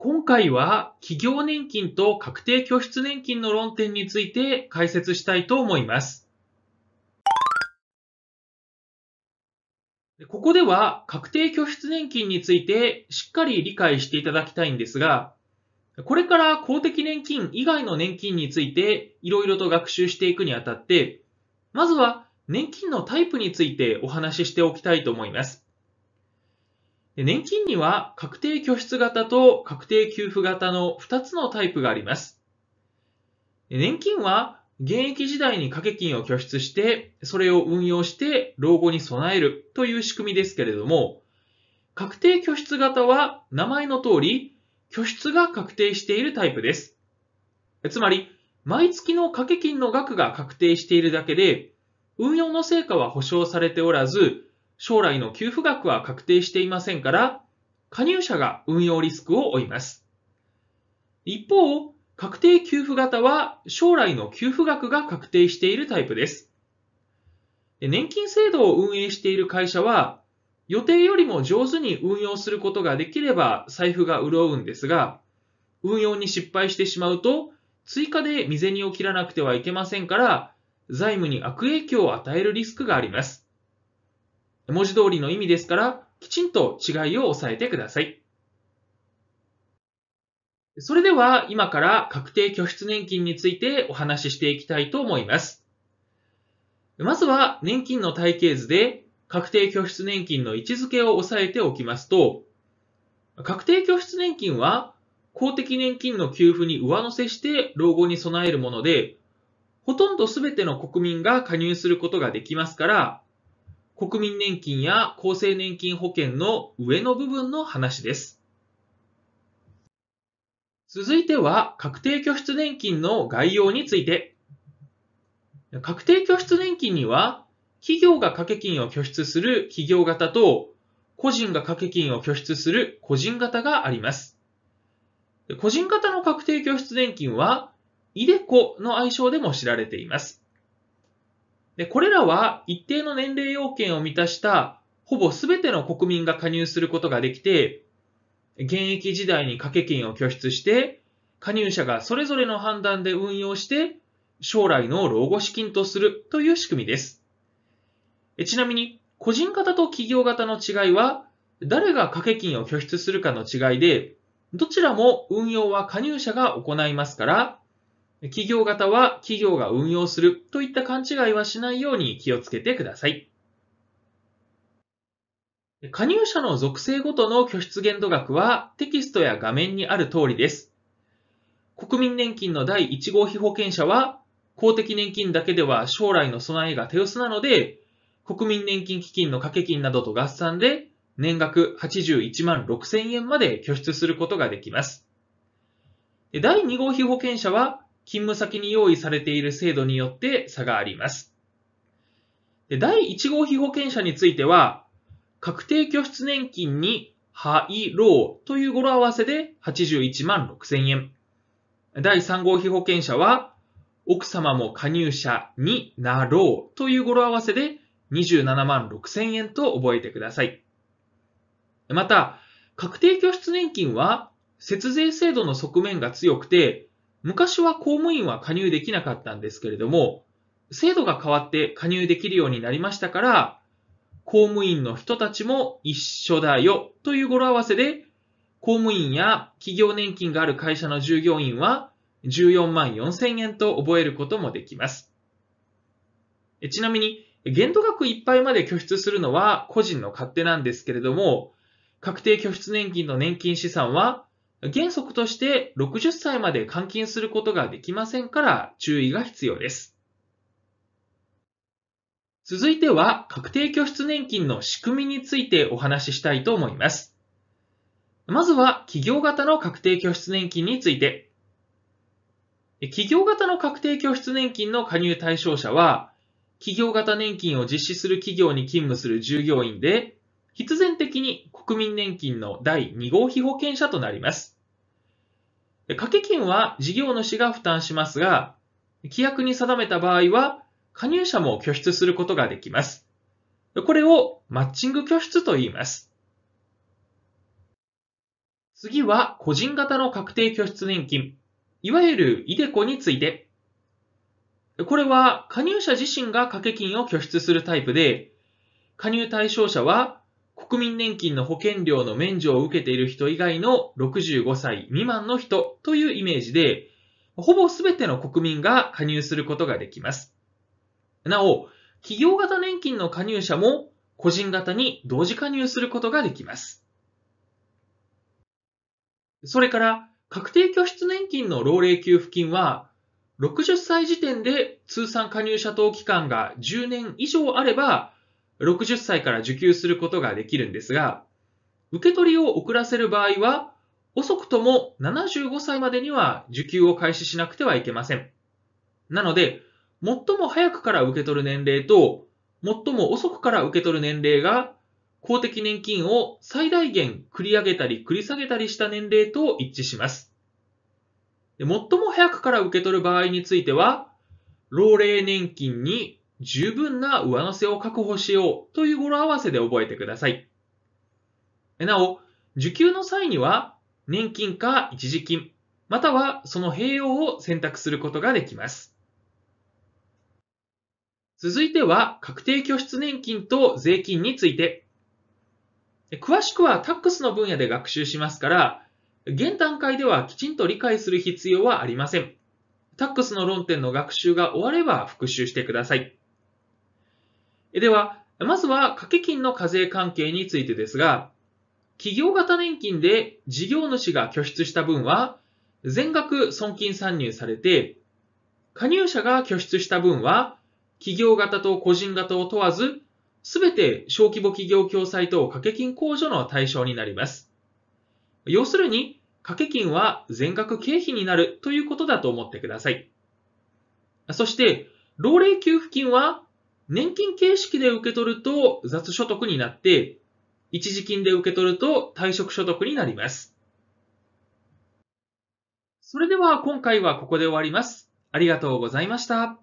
今回は企業年金と確定拠出年金の論点について解説したいと思います。ここでは確定拠出年金についてしっかり理解していただきたいんですが、これから公的年金以外の年金についていろいろと学習していくにあたって、まずは年金のタイプについてお話ししておきたいと思います。年金には確定拠出型と確定給付型の2つのタイプがあります。年金は現役時代に掛け金を拠出して、それを運用して老後に備えるという仕組みですけれども、確定拠出型は名前の通り、拠出が確定しているタイプです。つまり、毎月の掛け金の額が確定しているだけで、運用の成果は保証されておらず、将来の給付額は確定していませんから、加入者が運用リスクを負います。一方、確定給付型は将来の給付額が確定しているタイプです。年金制度を運営している会社は、予定よりも上手に運用することができれば財布が潤うんですが、運用に失敗してしまうと、追加で未然にを切らなくてはいけませんから、財務に悪影響を与えるリスクがあります。文字通りの意味ですから、きちんと違いを押さえてください。それでは今から確定拠出年金についてお話ししていきたいと思います。まずは年金の体系図で確定拠出年金の位置づけを押さえておきますと、確定拠出年金は公的年金の給付に上乗せして老後に備えるもので、ほとんど全ての国民が加入することができますから、国民年金や厚生年金保険の上の部分の話です。続いては、確定拠出年金の概要について。確定拠出年金には、企業が掛け金を拠出する企業型と、個人が掛け金を拠出する個人型があります。個人型の確定拠出年金は、イデコの愛称でも知られています。で、これらは一定の年齢要件を満たしたほぼ全ての国民が加入することができて、現役時代に掛け金を拠出して、加入者がそれぞれの判断で運用して、将来の老後資金とするという仕組みです。ちなみに、個人型と企業型の違いは、誰が掛け金を拠出するかの違いで、どちらも運用は加入者が行いますから、企業型は企業が運用するといった勘違いはしないように気をつけてください。加入者の属性ごとの拠出限度額はテキストや画面にある通りです。国民年金の第1号被保険者は公的年金だけでは将来の備えが手薄なので、国民年金基金の掛け金などと合算で年額81万6000円まで拠出することができます。第2号被保険者は勤務先に用意されている制度によって差があります。で第1号被保険者については、確定拠出年金に入ろうという語呂合わせで81万6千円。第3号被保険者は、奥様も加入者になろうという語呂合わせで27万6千円と覚えてください。また、確定拠出年金は節税制度の側面が強くて、昔は公務員は加入できなかったんですけれども、制度が変わって加入できるようになりましたから、公務員の人たちも一緒だよという語呂合わせで、公務員や企業年金がある会社の従業員は14万4千円と覚えることもできます。ちなみに、限度額いっぱいまで拠出するのは個人の勝手なんですけれども、確定拠出年金の年金資産は原則として60歳まで換金することができませんから注意が必要です。続いては確定拠出年金の仕組みについてお話ししたいと思います。まずは企業型の確定拠出年金について。企業型の確定拠出年金の加入対象者は、企業型年金を実施する企業に勤務する従業員で、必然的に国民年金の第2号被保険者となります。掛け金は事業主が負担しますが、規約に定めた場合は、加入者も拠出することができます。これをマッチング拠出と言います。次は個人型の確定拠出年金、いわゆるイデコについて。これは加入者自身が掛け金を拠出するタイプで、加入対象者は国民年金の保険料の免除を受けている人以外の65歳未満の人というイメージで、ほぼ全ての国民が加入することができます。なお、企業型年金の加入者も個人型に同時加入することができます。それから、確定拠出年金の老齢給付金は、60歳時点で通算加入者等期間が10年以上あれば、60歳から受給することができるんですが、受け取りを遅らせる場合は、遅くとも75歳までには受給を開始しなくてはいけません。なので、最も早くから受け取る年齢と、最も遅くから受け取る年齢が、公的年金を最大限繰り上げたり繰り下げたりした年齢と一致します。最も早くから受け取る場合については、老齢年金に十分な上乗せを確保しようという語呂合わせで覚えてください。なお、受給の際には、年金か一時金、またはその併用を選択することができます。続いては、確定拠出年金と税金について。詳しくはタックスの分野で学習しますから、現段階ではきちんと理解する必要はありません。タックスの論点の学習が終われば復習してください。では、まずは掛け金の課税関係についてですが、企業型年金で事業主が拠出した分は、全額損金算入されて、加入者が拠出した分は、企業型と個人型を問わず、すべて小規模企業共済等掛け金控除の対象になります。要するに、掛け金は全額経費になるということだと思ってください。そして、老齢給付金は年金形式で受け取ると雑所得になって、一時金で受け取ると退職所得になります。それでは今回はここで終わります。ありがとうございました。